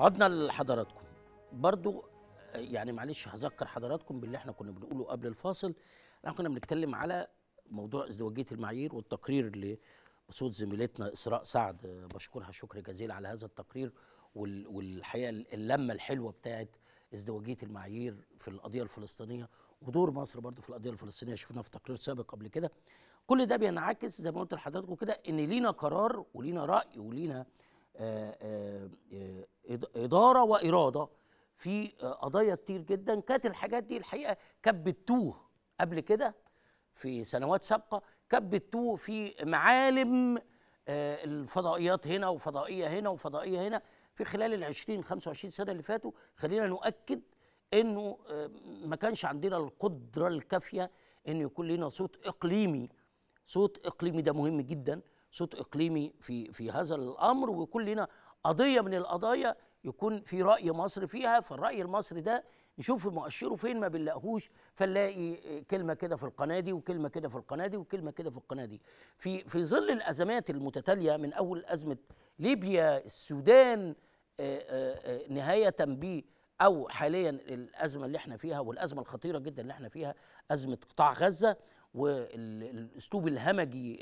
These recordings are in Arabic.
عدنا لحضراتكم برضو يعني معلش هذكر حضراتكم باللي احنا كنا بنقوله قبل الفاصل احنا كنا بنتكلم على موضوع ازدواجيه المعايير والتقرير اللي بصوت زميلتنا اسراء سعد بشكرها شكر جزيل على هذا التقرير والحقيقه اللمه الحلوه بتاعت ازدواجيه المعايير في القضيه الفلسطينيه ودور مصر برضو في القضيه الفلسطينيه شفناه في تقرير سابق قبل كده كل ده بينعكس زي ما قلت لحضراتكم كده ان لينا قرار ولينا راي ولينا آه، آه، اداره واراده في قضايا كتير جدا كانت الحاجات دي الحقيقه كبتوه قبل كده في سنوات سابقه كبتوه في معالم آه، الفضائيات هنا وفضائيه هنا وفضائيه هنا في خلال ال 20 25 سنه اللي فاتوا خلينا نؤكد انه ما كانش عندنا القدره الكافيه ان يكون لنا صوت اقليمي صوت اقليمي ده مهم جدا صوت اقليمي في في هذا الامر ويكون لنا قضيه من القضايا يكون في راي مصر فيها فالراي المصري ده نشوف مؤشره فين ما بنلاقيهوش فنلاقي كلمه كده في القناه دي وكلمه كده في القناه دي وكلمه كده في القناه دي في في ظل الازمات المتتاليه من اول ازمه ليبيا السودان آه، آه، آه، نهايه ب او حاليا الازمه اللي احنا فيها والازمه الخطيره جدا اللي احنا فيها ازمه قطاع غزه والاسلوب الهمجي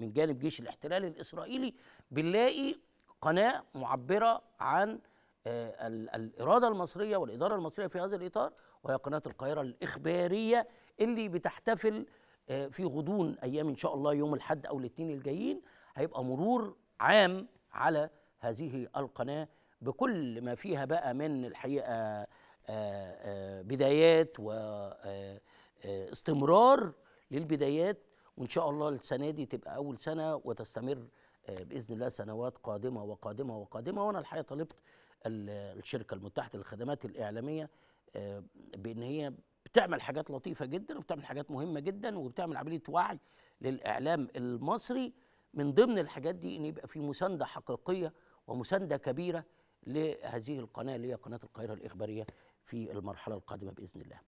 من جانب جيش الاحتلال الاسرائيلي بنلاقي قناه معبره عن آه، الاراده المصريه والاداره المصريه في هذا الاطار وهي قناه القاهره الاخباريه اللي بتحتفل آه، في غضون ايام ان شاء الله يوم الاحد او الاثنين الجايين هيبقى مرور عام على هذه القناه بكل ما فيها بقى من الحقيقه آه، بدايات واستمرار للبدايات وان شاء الله السنه دي تبقى اول سنه وتستمر آه، باذن الله سنوات قادمه وقادمه وقادمه وانا الحقيقه طلبت الشركه المتحده للخدمات الاعلاميه آه، بان هي بتعمل حاجات لطيفه جدا وبتعمل حاجات مهمه جدا وبتعمل عمليه وعي للاعلام المصري من ضمن الحاجات دي ان يبقى في مسانده حقيقيه ومسانده كبيره لهذه القناه اللي هي قناه القاهره الاخباريه في المرحله القادمه باذن الله